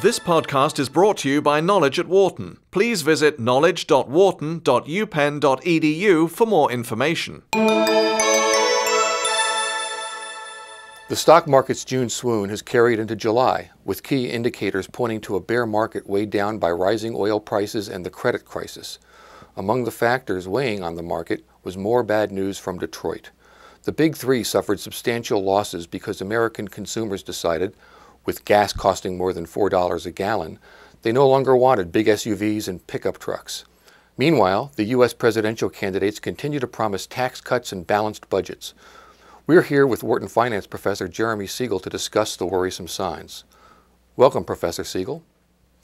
This podcast is brought to you by Knowledge at Wharton. Please visit knowledge.wharton.upenn.edu for more information. The stock market's June swoon has carried into July, with key indicators pointing to a bear market weighed down by rising oil prices and the credit crisis. Among the factors weighing on the market was more bad news from Detroit. The Big Three suffered substantial losses because American consumers decided with gas costing more than $4 a gallon, they no longer wanted big SUVs and pickup trucks. Meanwhile, the U.S. presidential candidates continue to promise tax cuts and balanced budgets. We're here with Wharton Finance Professor Jeremy Siegel to discuss the worrisome signs. Welcome, Professor Siegel.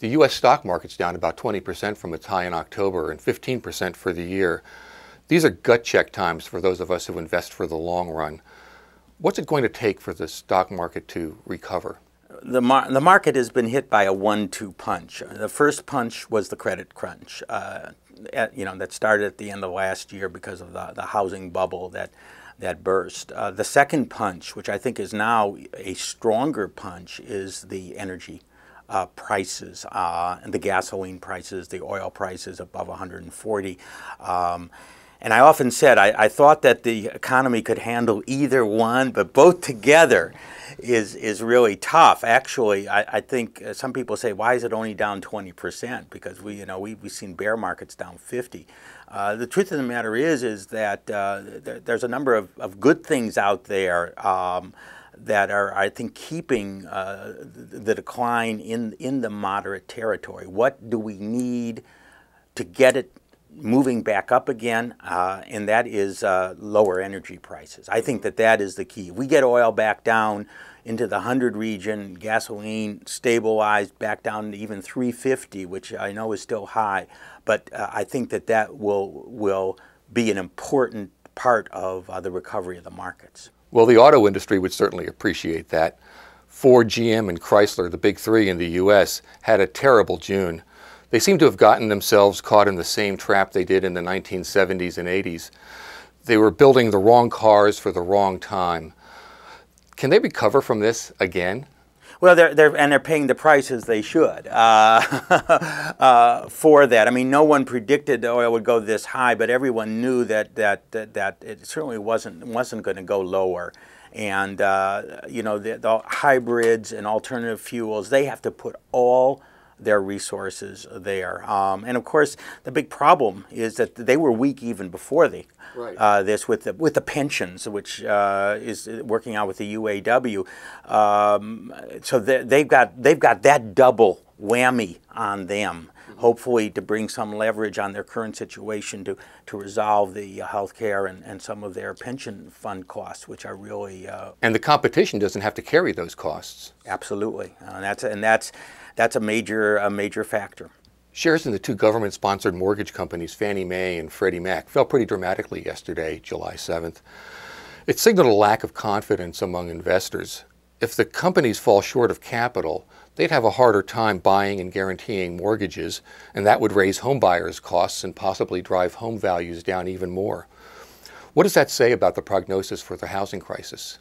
The U.S. stock market's down about 20% from its high in October and 15% for the year. These are gut check times for those of us who invest for the long run. What's it going to take for the stock market to recover? the, mar the market has been hit by a one-two punch. The first punch was the credit crunch, uh, at, you know, that started at the end of last year because of the, the housing bubble that that burst. Uh, the second punch, which I think is now a stronger punch, is the energy uh, prices uh, and the gasoline prices, the oil prices above 140. Um, and I often said I, I thought that the economy could handle either one, but both together is is really tough. Actually, I, I think uh, some people say, why is it only down 20 percent? Because we, you know, we, we've seen bear markets down 50. Uh, the truth of the matter is, is that uh, there, there's a number of, of good things out there. Um, that are, I think, keeping uh, the decline in in the moderate territory. What do we need to get it moving back up again, uh, and that is uh, lower energy prices. I think that that is the key. If we get oil back down into the 100 region, gasoline stabilized back down to even 350, which I know is still high, but uh, I think that that will, will be an important part of uh, the recovery of the markets. Well, the auto industry would certainly appreciate that. Ford, GM, and Chrysler, the big three in the U.S., had a terrible June. They seem to have gotten themselves caught in the same trap they did in the 1970s and 80s. They were building the wrong cars for the wrong time. Can they recover from this again? Well, they're, they're, and they're paying the prices they should uh, uh, for that. I mean, no one predicted oil would go this high, but everyone knew that that that, that it certainly wasn't wasn't going to go lower. And uh, you know, the, the hybrids and alternative fuels, they have to put all their resources there. Um, and of course, the big problem is that they were weak even before the, right. uh, this with the, with the pensions, which uh, is working out with the UAW. Um, so they, have got they've got that double whammy on them hopefully to bring some leverage on their current situation to, to resolve the uh, health care and, and some of their pension fund costs, which are really. Uh, and the competition doesn't have to carry those costs. Absolutely. Uh, that's, and that's, that's a, major, a major factor. Shares in the two government sponsored mortgage companies, Fannie Mae and Freddie Mac, fell pretty dramatically yesterday, July 7th. It signaled a lack of confidence among investors if the companies fall short of capital, they'd have a harder time buying and guaranteeing mortgages, and that would raise homebuyers' costs and possibly drive home values down even more. What does that say about the prognosis for the housing crisis?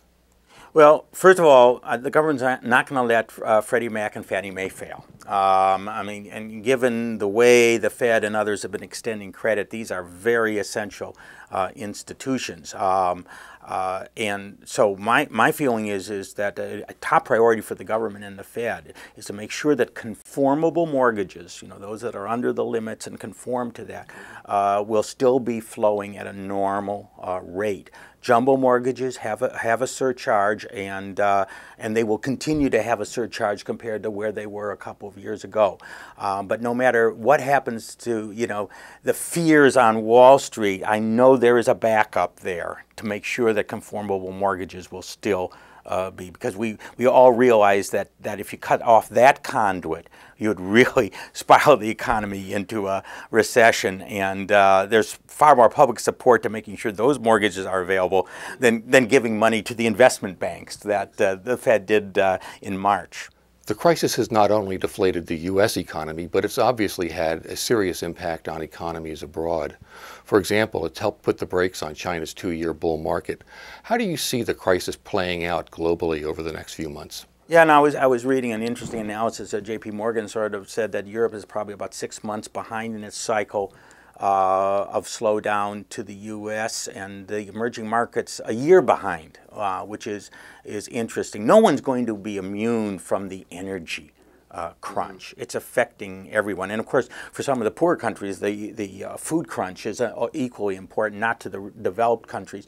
Well, first of all, uh, the government's not going to let uh, Freddie Mac and Fannie Mae fail. Um, I mean, and given the way the Fed and others have been extending credit, these are very essential uh, institutions. Um, uh, and so my, my feeling is, is that a, a, top priority for the government and the Fed is to make sure that conformable mortgages, you know, those that are under the limits and conform to that, uh, will still be flowing at a normal uh, rate. Jumbo mortgages have a, have a surcharge, and, uh, and they will continue to have a surcharge compared to where they were a couple of years ago. Um, but no matter what happens to, you know, the fears on Wall Street, I know there is a backup there to make sure that conformable mortgages will still uh, be because we, we all realize that, that if you cut off that conduit, you would really spiral the economy into a recession. And uh, there's far more public support to making sure those mortgages are available than, than giving money to the investment banks that uh, the Fed did uh, in March. The crisis has not only deflated the U.S. economy, but it's obviously had a serious impact on economies abroad. For example, it's helped put the brakes on China's two year bull market. How do you see the crisis playing out globally over the next few months? Yeah, and I was I was reading an interesting analysis that J.P. Morgan sort of said that Europe is probably about six months behind in its cycle uh, of slowdown to the U.S. and the emerging markets a year behind, uh, which is, is interesting. No one's going to be immune from the energy. Uh, mm-hmm. crunch. Mm-hmm. It's affecting everyone, and of course, for some of the poor countries, the the uh, food crunch is uh, equally important. Not to the developed countries,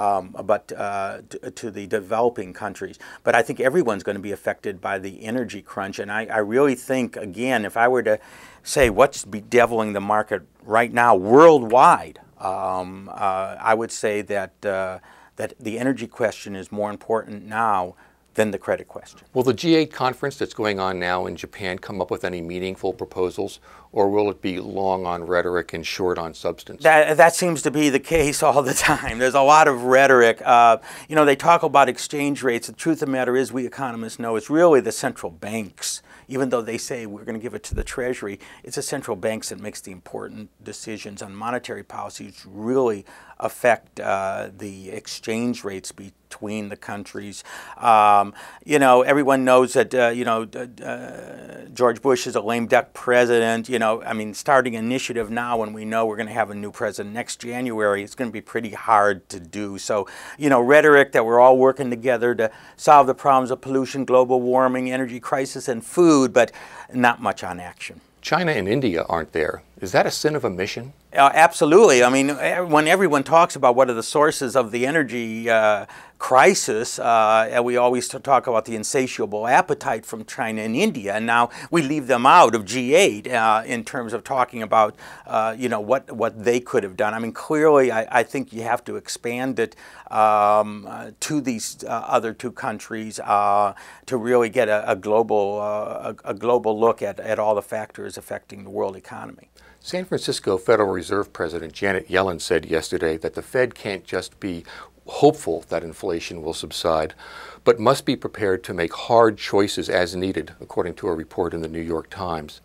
um, but uh, to, to the developing countries. But I think everyone's going to be affected by the energy crunch. And I, I really think, again, if I were to say what's bedeviling the market right now worldwide, um, uh, I would say that, uh, that the energy question is more important now than the credit question. Will the G8 conference that's going on now in Japan come up with any meaningful proposals, or will it be long on rhetoric and short on substance? That, that seems to be the case all the time. There's a lot of rhetoric. Uh, you know, they talk about exchange rates. The truth of the matter is, we economists know it's really the central banks even though they say we're going to give it to the Treasury, it's the central banks that makes the important decisions on monetary policy. It's really affect uh, the exchange rates between the countries. Um, you know, everyone knows that, uh, you know, uh, George Bush is a lame duck president. You know, I mean, starting initiative now when we know we're going to have a new president next January, it's going to be pretty hard to do. So, you know, rhetoric that we're all working together to solve the problems of pollution, global warming, energy crisis, and food, but not much on action. China and India aren't there. Is that a sin of omission? Uh, absolutely. I mean, when everyone talks about what are the sources of the energy uh, crisis, uh, we always talk about the insatiable appetite from China and India, and now we leave them out of G8 uh, in terms of talking about, uh, you know, what, what they could have done. I mean, clearly, I, I think you have to expand it um, uh, to these other two countries to really get a, a global, a, a global look at, at all the factors affecting the world economy. San Francisco Federal Reserve President Janet Yellen said yesterday that the Fed can't just be hopeful that inflation will subside, but must be prepared to make hard choices as needed, according to a report in the New York Times.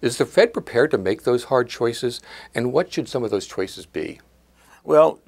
Is the Fed prepared to make those hard choices, and what should some of those choices be? Well,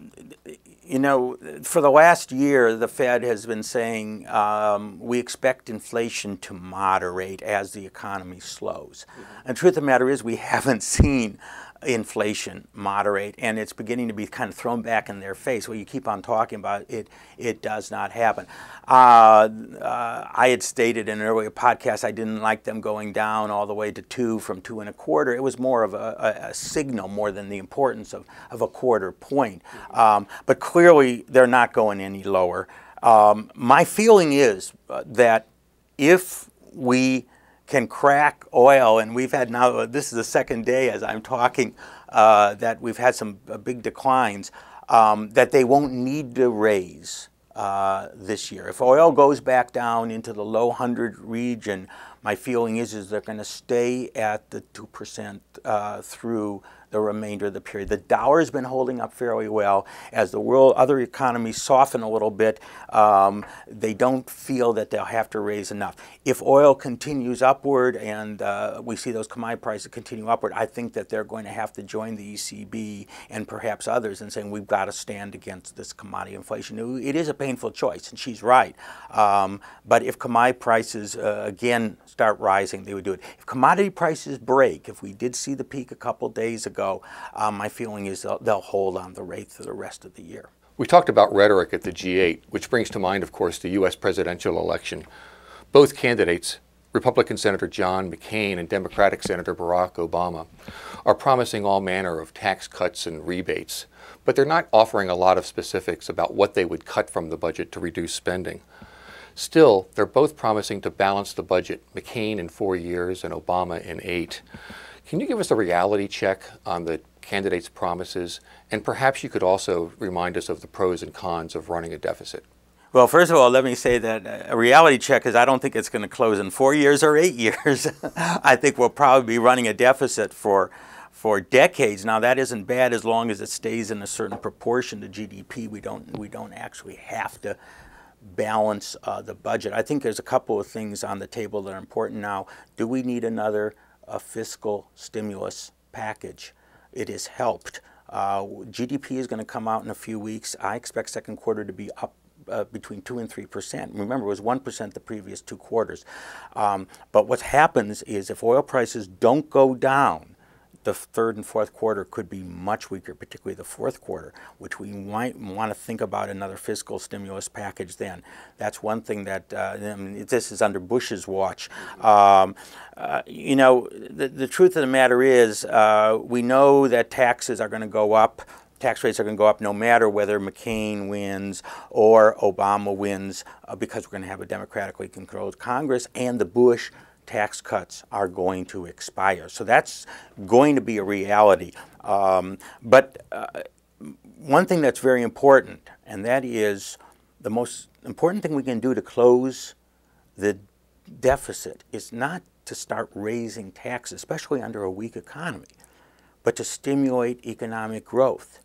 you know, for the last year, the Fed has been saying um, we expect inflation to moderate as the economy slows. Mm -hmm. And truth of the matter is, we haven't seen inflation moderate and it's beginning to be kind of thrown back in their face well you keep on talking about it it does not happen uh, uh, i had stated in an earlier podcast i didn't like them going down all the way to two from two and a quarter it was more of a, a, a signal more than the importance of, of a quarter point um, but clearly they're not going any lower um, my feeling is uh, that if we can crack oil, and we've had now, uh, this is the second day as I'm talking, uh, that we've had some uh, big declines, um, that they won't need to raise uh, this year. If oil goes back down into the low 100 region, my feeling is, is they're going to stay at the 2% uh, through the remainder of the period. The dollar has been holding up fairly well. As the world, other economies soften a little bit, um, they don't feel that they'll have to raise enough. If oil continues upward and uh, we see those commodity prices continue upward, I think that they're going to have to join the ECB and perhaps others in saying we've got to stand against this commodity inflation. It is a painful choice, and she's right. Um, but if commodity prices uh, again start rising, they would do it. If commodity prices break, if we did see the peak a couple days ago, um, my feeling is they'll, they'll hold on the rate for the rest of the year. We talked about rhetoric at the G8, which brings to mind, of course, the U.S. presidential election. Both candidates, Republican Senator John McCain and Democratic Senator Barack Obama, are promising all manner of tax cuts and rebates, but they're not offering a lot of specifics about what they would cut from the budget to reduce spending. Still, they're both promising to balance the budget, McCain in four years and Obama in eight. Can you give us a reality check on the candidates' promises? And perhaps you could also remind us of the pros and cons of running a deficit. Well, first of all, let me say that uh, a reality check is I don't think it's going to close in four years or eight years. I think we'll probably be running a deficit for for decades. Now that isn't bad as long as it stays in a certain proportion to GDP. We don't we don't actually have to balance uh, the budget. I think there's a couple of things on the table that are important now. Do we need another a fiscal stimulus package. It has helped. Uh, GDP is going to come out in a few weeks. I expect second quarter to be up uh, between 2 and 3 percent. Remember, it was 1 percent the previous two quarters. Um, but what happens is if oil prices don't go down, the third and fourth quarter could be much weaker, particularly the fourth quarter, which we might want to think about another fiscal stimulus package then. That's one thing that, uh, I mean, this is under Bush's watch. Um, uh, you know, the, the, truth of the matter is uh, we know that taxes are going to go up tax rates are going to go up no matter whether McCain wins or Obama wins uh, because we're going to have a democratically controlled Congress and the Bush tax cuts are going to expire. So that's going to be a reality. Um, but uh, one thing that's very important, and that is the most important thing we can do to close the deficit is not to start raising taxes, especially under a weak economy, but to stimulate economic growth.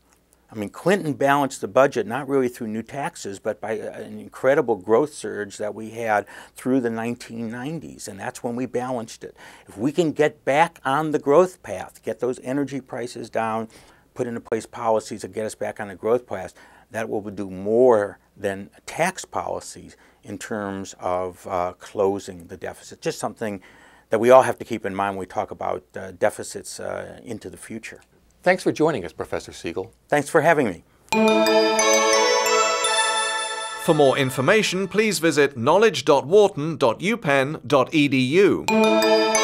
I mean, Clinton balanced the budget not really through new taxes, but by uh, an incredible growth surge that we had through the 1990s, and that's when we balanced it. If we can get back on the growth path, get those energy prices down, put into place policies that get us back on the growth path, that will do more than tax policies in terms of uh, closing the deficit. Just something that we all have to keep in mind when we talk about uh, deficits uh, into the future. Thanks for joining us, Professor Siegel. Thanks for having me. For more information, please visit knowledge.wharton.upenn.edu.